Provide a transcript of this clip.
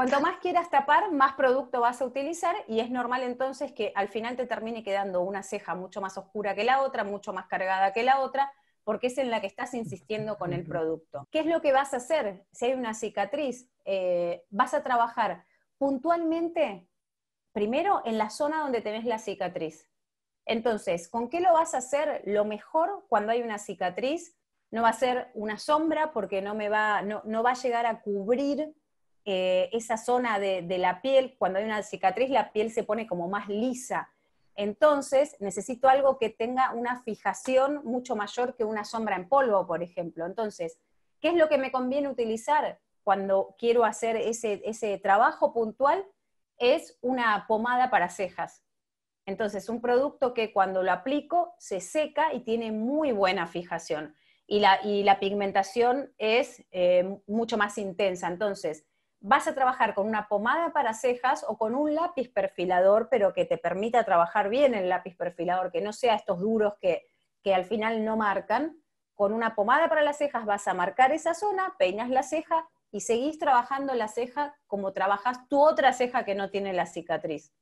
Cuanto más quieras tapar, más producto vas a utilizar y es normal entonces que al final te termine quedando una ceja mucho más oscura que la otra, mucho más cargada que la otra, porque es en la que estás insistiendo con el producto. ¿Qué es lo que vas a hacer si hay una cicatriz? Eh, vas a trabajar puntualmente, primero, en la zona donde tenés la cicatriz. Entonces, ¿con qué lo vas a hacer? Lo mejor cuando hay una cicatriz no va a ser una sombra porque no me va, no, no va a llegar a cubrir eh, esa zona de, la piel, cuando hay una cicatriz, la piel se pone como más lisa. Entonces necesito algo que tenga una fijación mucho mayor que una sombra en polvo, por ejemplo. Entonces, ¿qué es lo que me conviene utilizar cuando quiero hacer ese, trabajo puntual? Es una pomada para cejas. Entonces, un producto que cuando lo aplico se seca y tiene muy buena fijación. Y la, pigmentación es eh, mucho más intensa. Entonces, vas a trabajar con una pomada para cejas o con un lápiz perfilador, pero que te permita trabajar bien el lápiz perfilador, que no sea estos duros que, al final no marcan. Con una pomada para las cejas vas a marcar esa zona, peinas la ceja y seguís trabajando la ceja como trabajas tu otra ceja que no tiene la cicatriz.